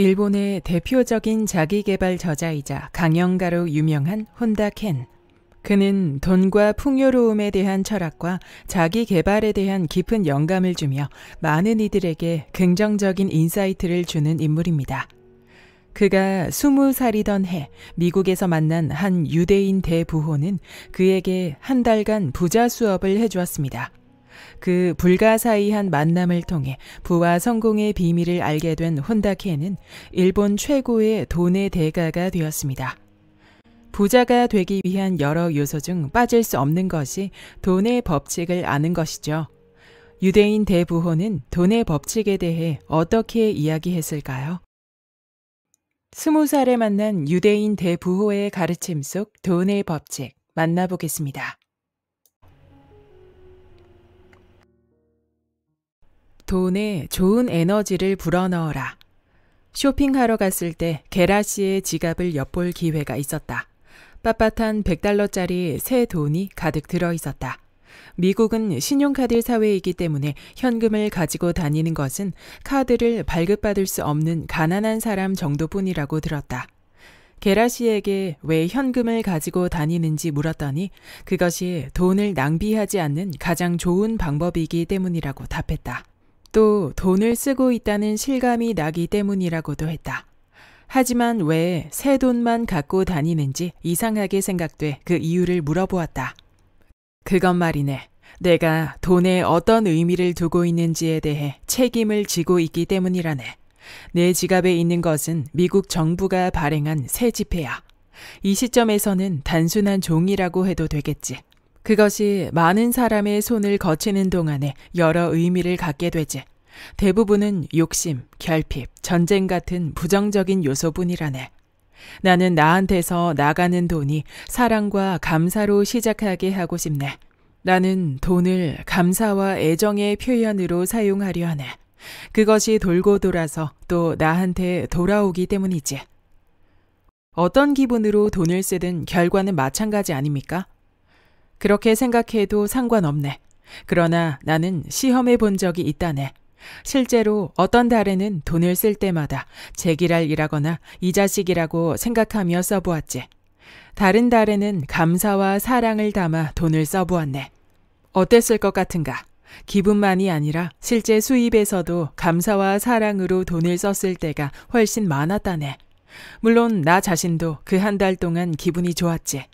일본의 대표적인 자기개발 저자이자 강연가로 유명한 혼다 켄. 그는 돈과 풍요로움에 대한 철학과 자기 개발에 대한 깊은 영감을 주며 많은 이들에게 긍정적인 인사이트를 주는 인물입니다. 그가 스무 살이던해 미국에서 만난 한 유대인 대부호는 그에게 한 달간 부자 수업을 해주었습니다. 그 불가사의한 만남을 통해 부와 성공의 비밀을 알게 된 혼다케는 일본 최고의 돈의 대가가 되었습니다. 부자가 되기 위한 여러 요소 중 빠질 수 없는 것이 돈의 법칙을 아는 것이죠. 유대인 대부호는 돈의 법칙에 대해 어떻게 이야기했을까요? 스무 살에 만난 유대인 대부호의 가르침 속 돈의 법칙 만나보겠습니다. 돈에 좋은 에너지를 불어넣어라. 쇼핑하러 갔을 때 게라 씨의 지갑을 엿볼 기회가 있었다. 빳빳한 100달러짜리 새 돈이 가득 들어 있었다. 미국은 신용카드 사회이기 때문에 현금을 가지고 다니는 것은 카드를 발급받을 수 없는 가난한 사람 정도뿐이라고 들었다. 게라 씨에게 왜 현금을 가지고 다니는지 물었더니 그것이 돈을 낭비하지 않는 가장 좋은 방법이기 때문이라고 답했다. 또 돈을 쓰고 있다는 실감이 나기 때문이라고도 했다. 하지만 왜 새 돈만 갖고 다니는지 이상하게 생각돼 그 이유를 물어보았다. 그건 말이네. 내가 돈에 어떤 의미를 두고 있는지에 대해 책임을 지고 있기 때문이라네. 내 지갑에 있는 것은 미국 정부가 발행한 새 지폐야. 이 시점에서는 단순한 종이라고 해도 되겠지. 그것이 많은 사람의 손을 거치는 동안에 여러 의미를 갖게 되지. 대부분은 욕심, 결핍, 전쟁 같은 부정적인 요소뿐이라네. 나는 나한테서 나가는 돈이 사랑과 감사로 시작하게 하고 싶네. 나는 돈을 감사와 애정의 표현으로 사용하려 하네. 그것이 돌고 돌아서 또 나한테 돌아오기 때문이지. 어떤 기분으로 돈을 쓰든 결과는 마찬가지 아닙니까? 그렇게 생각해도 상관없네. 그러나 나는 시험해 본 적이 있다네. 실제로 어떤 달에는 돈을 쓸 때마다 제기랄이라거나 이자식이라고 생각하며 써보았지. 다른 달에는 감사와 사랑을 담아 돈을 써보았네. 어땠을 것 같은가? 기분만이 아니라 실제 수입에서도 감사와 사랑으로 돈을 썼을 때가 훨씬 많았다네. 물론 나 자신도 그 한 달 동안 기분이 좋았지.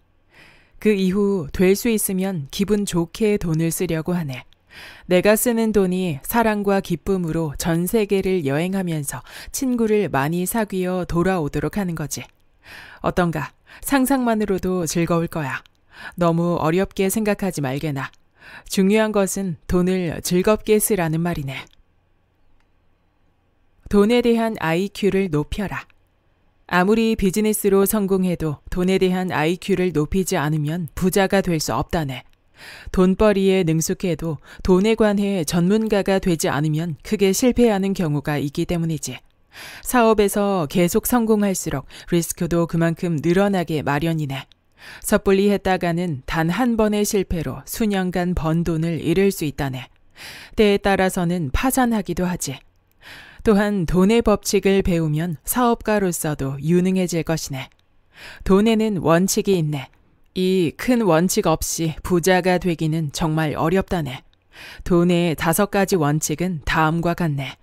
그 이후 될 수 있으면 기분 좋게 돈을 쓰려고 하네. 내가 쓰는 돈이 사랑과 기쁨으로 전 세계를 여행하면서 친구를 많이 사귀어 돌아오도록 하는 거지. 어떤가? 상상만으로도 즐거울 거야. 너무 어렵게 생각하지 말게나. 중요한 것은 돈을 즐겁게 쓰라는 말이네. 돈에 대한 IQ를 높여라. 아무리 비즈니스로 성공해도 돈에 대한 IQ를 높이지 않으면 부자가 될 수 없다네. 돈벌이에 능숙해도 돈에 관해 전문가가 되지 않으면 크게 실패하는 경우가 있기 때문이지. 사업에서 계속 성공할수록 리스크도 그만큼 늘어나게 마련이네. 섣불리 했다가는 단 한 번의 실패로 수년간 번 돈을 잃을 수 있다네. 때에 따라서는 파산하기도 하지. 또한 돈의 법칙을 배우면 사업가로서도 유능해질 것이네. 돈에는 원칙이 있네. 이 큰 원칙 없이 부자가 되기는 정말 어렵다네. 돈의 다섯 가지 원칙은 다음과 같네.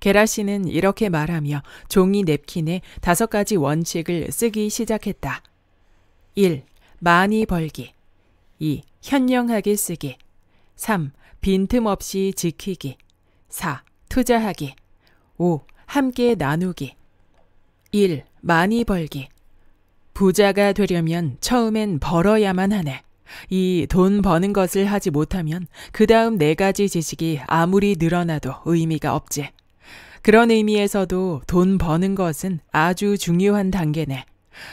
게라 씨는 이렇게 말하며 종이 냅킨에 다섯 가지 원칙을 쓰기 시작했다. 1. 많이 벌기. 2. 현명하게 쓰기. 3. 빈틈없이 지키기. 4. 투자하기. 5. 함께 나누기. 1. 많이 벌기. 부자가 되려면 처음엔 벌어야만 하네. 이 돈 버는 것을 하지 못하면 그 다음 네 가지 지식이 아무리 늘어나도 의미가 없지. 그런 의미에서도 돈 버는 것은 아주 중요한 단계네.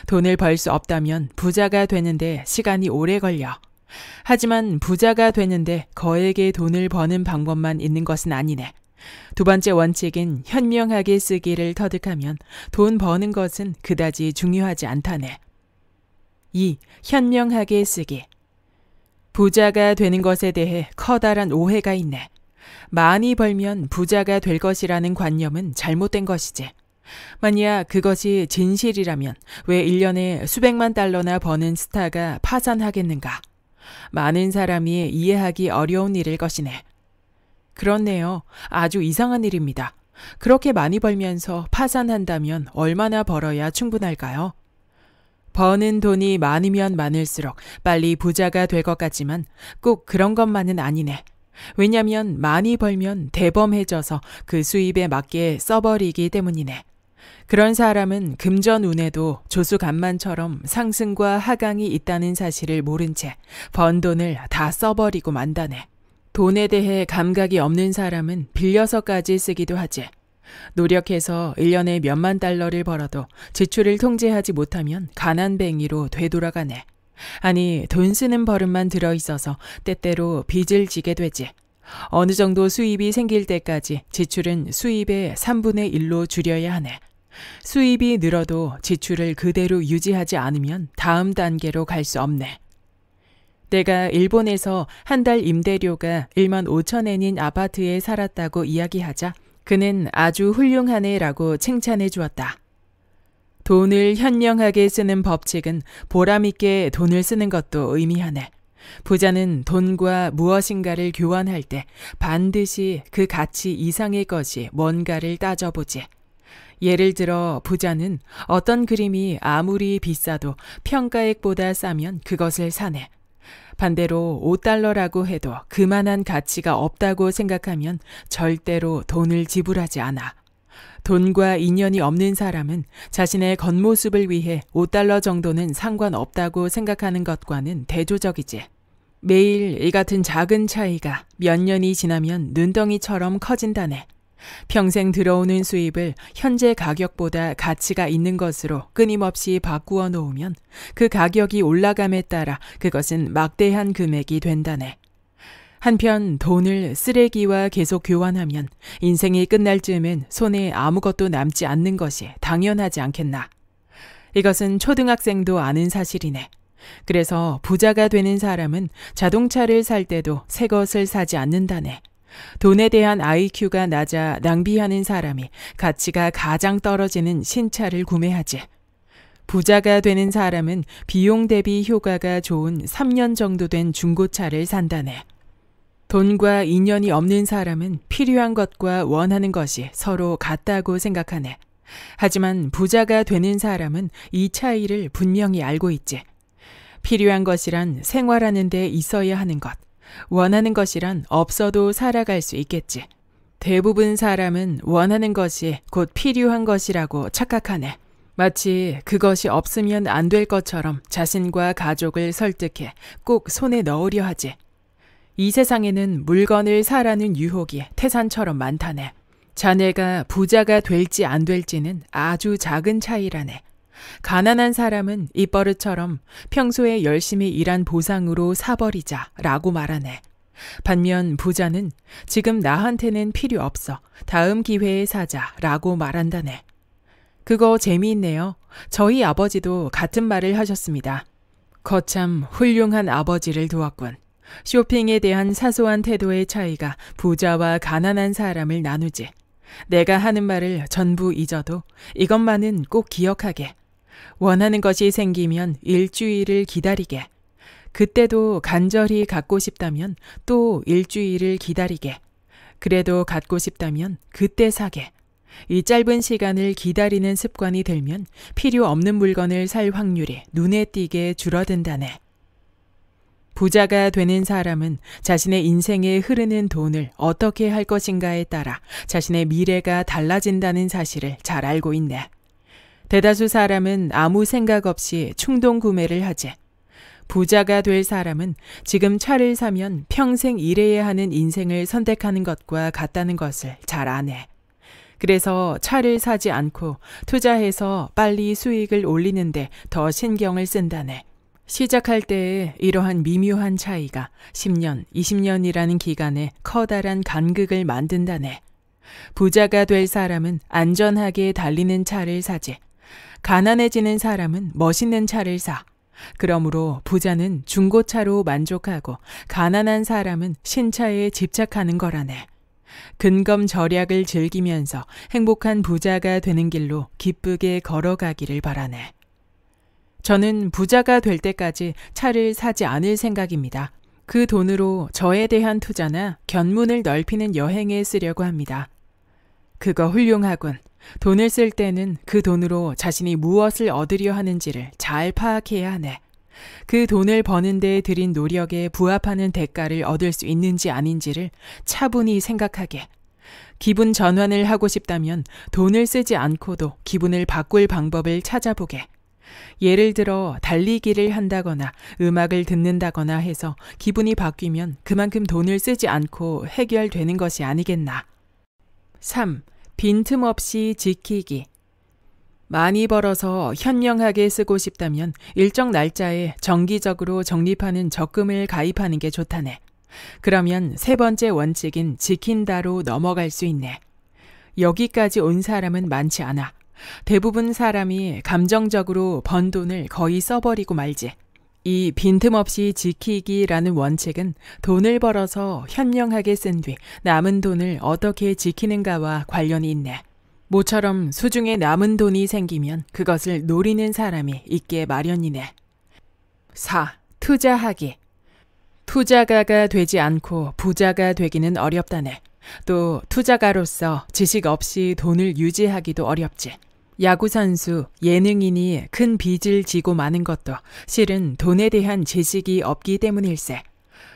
돈을 벌 수 없다면 부자가 되는데 시간이 오래 걸려. 하지만 부자가 되는데 거액의 돈을 버는 방법만 있는 것은 아니네. 두 번째 원칙인 현명하게 쓰기를 터득하면 돈 버는 것은 그다지 중요하지 않다네. 2. 현명하게 쓰기. 부자가 되는 것에 대해 커다란 오해가 있네. 많이 벌면 부자가 될 것이라는 관념은 잘못된 것이지. 만약 그것이 진실이라면 왜 1년에 수백만 달러나 버는 스타가 파산하겠는가? 많은 사람이 이해하기 어려운 일일 것이네. 그렇네요. 아주 이상한 일입니다. 그렇게 많이 벌면서 파산한다면 얼마나 벌어야 충분할까요? 버는 돈이 많으면 많을수록 빨리 부자가 될 것 같지만 꼭 그런 것만은 아니네. 왜냐면 많이 벌면 대범해져서 그 수입에 맞게 써버리기 때문이네. 그런 사람은 금전운에도 조수간만처럼 상승과 하강이 있다는 사실을 모른 채 번 돈을 다 써버리고 만다네. 돈에 대해 감각이 없는 사람은 빌려서까지 쓰기도 하지. 노력해서 1년에 몇만 달러를 벌어도 지출을 통제하지 못하면 가난뱅이로 되돌아가네. 아니, 돈 쓰는 버릇만 들어있어서 때때로 빚을 지게 되지. 어느 정도 수입이 생길 때까지 지출은 수입의 3분의 1로 줄여야 하네. 수입이 늘어도 지출을 그대로 유지하지 않으면 다음 단계로 갈 수 없네. 내가 일본에서 한 달 임대료가 1만 5천엔인 아파트에 살았다고 이야기하자 그는 아주 훌륭하네라고 칭찬해 주었다. 돈을 현명하게 쓰는 법칙은 보람있게 돈을 쓰는 것도 의미하네. 부자는 돈과 무엇인가를 교환할 때 반드시 그 가치 이상의 것이 뭔가를 따져보지. 예를 들어 부자는 어떤 그림이 아무리 비싸도 평가액보다 싸면 그것을 사네. 반대로 5달러라고 해도 그만한 가치가 없다고 생각하면 절대로 돈을 지불하지 않아. 돈과 인연이 없는 사람은 자신의 겉모습을 위해 5달러 정도는 상관없다고 생각하는 것과는 대조적이지. 매일 이 같은 작은 차이가 몇 년이 지나면 눈덩이처럼 커진다네. 평생 들어오는 수입을 현재 가격보다 가치가 있는 것으로 끊임없이 바꾸어 놓으면 그 가격이 올라감에 따라 그것은 막대한 금액이 된다네. 한편 돈을 쓰레기와 계속 교환하면 인생이 끝날 즈음엔 손에 아무것도 남지 않는 것이 당연하지 않겠나. 이것은 초등학생도 아는 사실이네. 그래서 부자가 되는 사람은 자동차를 살 때도 새 것을 사지 않는다네. 돈에 대한 IQ가 낮아 낭비하는 사람이 가치가 가장 떨어지는 신차를 구매하지. 부자가 되는 사람은 비용 대비 효과가 좋은 3년 정도 된 중고차를 산다네. 돈과 인연이 없는 사람은 필요한 것과 원하는 것이 서로 같다고 생각하네. 하지만 부자가 되는 사람은 이 차이를 분명히 알고 있지. 필요한 것이란 생활하는 데 있어야 하는 것. 원하는 것이란 없어도 살아갈 수 있겠지. 대부분 사람은 원하는 것이 곧 필요한 것이라고 착각하네. 마치 그것이 없으면 안 될 것처럼 자신과 가족을 설득해 꼭 손에 넣으려 하지. 이 세상에는 물건을 사라는 유혹이 태산처럼 많다네. 자네가 부자가 될지 안 될지는 아주 작은 차이라네. 가난한 사람은 입 버릇처럼 평소에 열심히 일한 보상으로 사버리자 라고 말하네. 반면 부자는 지금 나한테는 필요 없어. 다음 기회에 사자 라고 말한다네. 그거 재미있네요. 저희 아버지도 같은 말을 하셨습니다. 거참 훌륭한 아버지를 두었군. 쇼핑에 대한 사소한 태도의 차이가 부자와 가난한 사람을 나누지. 내가 하는 말을 전부 잊어도 이것만은 꼭 기억하게. 원하는 것이 생기면 일주일을 기다리게. 그때도 간절히 갖고 싶다면 또 일주일을 기다리게. 그래도 갖고 싶다면 그때 사게. 이 짧은 시간을 기다리는 습관이 들면 필요 없는 물건을 살 확률이 눈에 띄게 줄어든다네. 부자가 되는 사람은 자신의 인생에 흐르는 돈을 어떻게 할 것인가에 따라 자신의 미래가 달라진다는 사실을 잘 알고 있네. 대다수 사람은 아무 생각 없이 충동 구매를 하지. 부자가 될 사람은 지금 차를 사면 평생 일해야 하는 인생을 선택하는 것과 같다는 것을 잘 아네. 그래서 차를 사지 않고 투자해서 빨리 수익을 올리는데 더 신경을 쓴다네. 시작할 때에 이러한 미묘한 차이가 10년, 20년이라는 기간에 커다란 간극을 만든다네. 부자가 될 사람은 안전하게 달리는 차를 사지, 가난해지는 사람은 멋있는 차를 사. 그러므로 부자는 중고차로 만족하고 가난한 사람은 신차에 집착하는 거라네. 근검 절약을 즐기면서 행복한 부자가 되는 길로 기쁘게 걸어가기를 바라네. 저는 부자가 될 때까지 차를 사지 않을 생각입니다. 그 돈으로 저에 대한 투자나 견문을 넓히는 여행에 쓰려고 합니다. 그거 훌륭하군. 돈을 쓸 때는 그 돈으로 자신이 무엇을 얻으려 하는지를 잘 파악해야 하네. 그 돈을 버는 데에 들인 노력에 부합하는 대가를 얻을 수 있는지 아닌지를 차분히 생각하게. 기분 전환을 하고 싶다면 돈을 쓰지 않고도 기분을 바꿀 방법을 찾아보게. 예를 들어 달리기를 한다거나 음악을 듣는다거나 해서 기분이 바뀌면 그만큼 돈을 쓰지 않고 해결되는 것이 아니겠나. 3. 빈틈없이 지키기. 많이 벌어서 현명하게 쓰고 싶다면 일정 날짜에 정기적으로 적립하는 적금을 가입하는 게 좋다네. 그러면 세 번째 원칙인 지킨다로 넘어갈 수 있네. 여기까지 온 사람은 많지 않아. 대부분 사람이 감정적으로 번 돈을 거의 써버리고 말지. 이 빈틈없이 지키기라는 원칙은 돈을 벌어서 현명하게 쓴 뒤 남은 돈을 어떻게 지키는가와 관련이 있네. 모처럼 수중에 남은 돈이 생기면 그것을 노리는 사람이 있기에 마련이네. 4. 투자하기. 투자가가 되지 않고 부자가 되기는 어렵다네. 또 투자가로서 지식 없이 돈을 유지하기도 어렵지. 야구선수, 예능인이 큰 빚을 지고 마는 것도 실은 돈에 대한 지식이 없기 때문일세.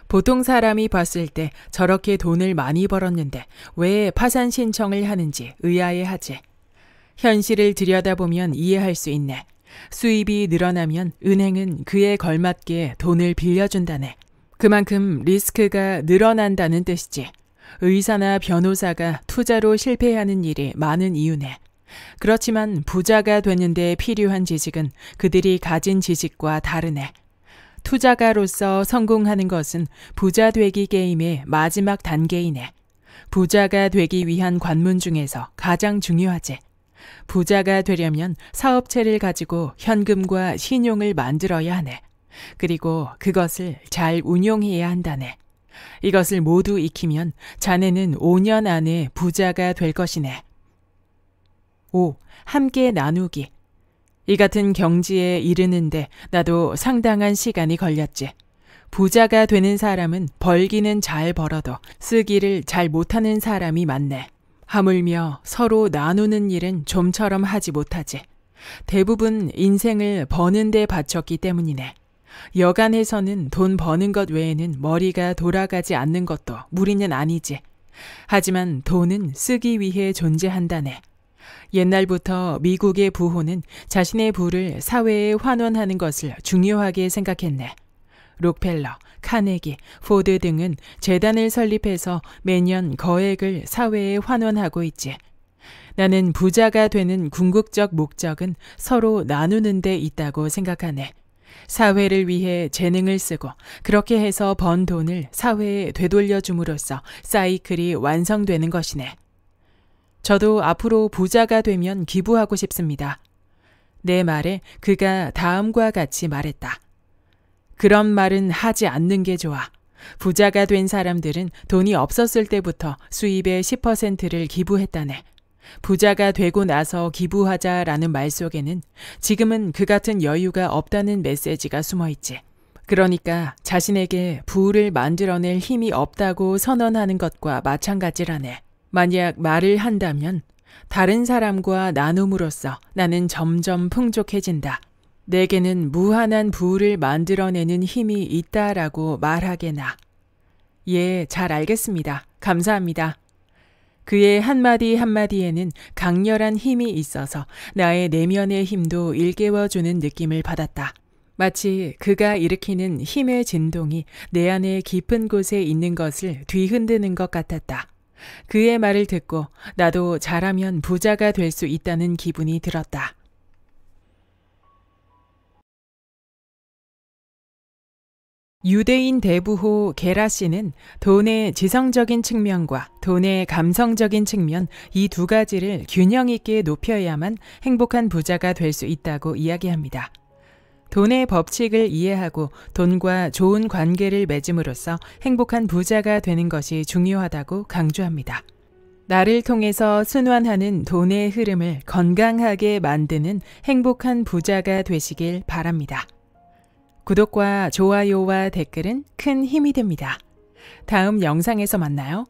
보통 사람이 봤을 때 저렇게 돈을 많이 벌었는데 왜 파산 신청을 하는지 의아해 하지. 현실을 들여다보면 이해할 수 있네. 수입이 늘어나면 은행은 그에 걸맞게 돈을 빌려준다네. 그만큼 리스크가 늘어난다는 뜻이지. 의사나 변호사가 투자로 실패하는 일이 많은 이유네. 그렇지만 부자가 되는 데 필요한 지식은 그들이 가진 지식과 다르네. 투자가로서 성공하는 것은 부자 되기 게임의 마지막 단계이네. 부자가 되기 위한 관문 중에서 가장 중요하지. 부자가 되려면 사업체를 가지고 현금과 신용을 만들어야 하네. 그리고 그것을 잘 운용해야 한다네. 이것을 모두 익히면 자네는 5년 안에 부자가 될 것이네. 5. 함께 나누기. 이 같은 경지에 이르는데 나도 상당한 시간이 걸렸지. 부자가 되는 사람은 벌기는 잘 벌어도 쓰기를 잘 못하는 사람이 많네. 하물며 서로 나누는 일은 좀처럼 하지 못하지. 대부분 인생을 버는 데 바쳤기 때문이네. 여간해서는 돈 버는 것 외에는 머리가 돌아가지 않는 것도 무리는 아니지. 하지만 돈은 쓰기 위해 존재한다네. 옛날부터 미국의 부호는 자신의 부를 사회에 환원하는 것을 중요하게 생각했네. 록펠러, 카네기, 포드 등은 재단을 설립해서 매년 거액을 사회에 환원하고 있지. 나는 부자가 되는 궁극적 목적은 서로 나누는 데 있다고 생각하네. 사회를 위해 재능을 쓰고 그렇게 해서 번 돈을 사회에 되돌려 줌으로써 사이클이 완성되는 것이네. 저도 앞으로 부자가 되면 기부하고 싶습니다. 내 말에 그가 다음과 같이 말했다. 그런 말은 하지 않는 게 좋아. 부자가 된 사람들은 돈이 없었을 때부터 수입의 10%를 기부했다네. 부자가 되고 나서 기부하자라는 말 속에는 지금은 그 같은 여유가 없다는 메시지가 숨어 있지. 그러니까 자신에게 부를 만들어낼 힘이 없다고 선언하는 것과 마찬가지라네. 만약 말을 한다면 다른 사람과 나눔으로써 나는 점점 풍족해진다. 내게는 무한한 부를 만들어내는 힘이 있다라고 말하게나. 예, 잘 알겠습니다. 감사합니다. 그의 한마디 한마디에는 강렬한 힘이 있어서 나의 내면의 힘도 일깨워주는 느낌을 받았다. 마치 그가 일으키는 힘의 진동이 내 안의 깊은 곳에 있는 것을 뒤흔드는 것 같았다. 그의 말을 듣고 나도 잘하면 부자가 될 수 있다는 기분이 들었다. 유대인 대부호 게라 씨는 돈의 지성적인 측면과 돈의 감성적인 측면 이 두 가지를 균형 있게 높여야만 행복한 부자가 될 수 있다고 이야기합니다. 돈의 법칙을 이해하고 돈과 좋은 관계를 맺음으로써 행복한 부자가 되는 것이 중요하다고 강조합니다. 나를 통해서 순환하는 돈의 흐름을 건강하게 만드는 행복한 부자가 되시길 바랍니다. 구독과 좋아요와 댓글은 큰 힘이 됩니다. 다음 영상에서 만나요.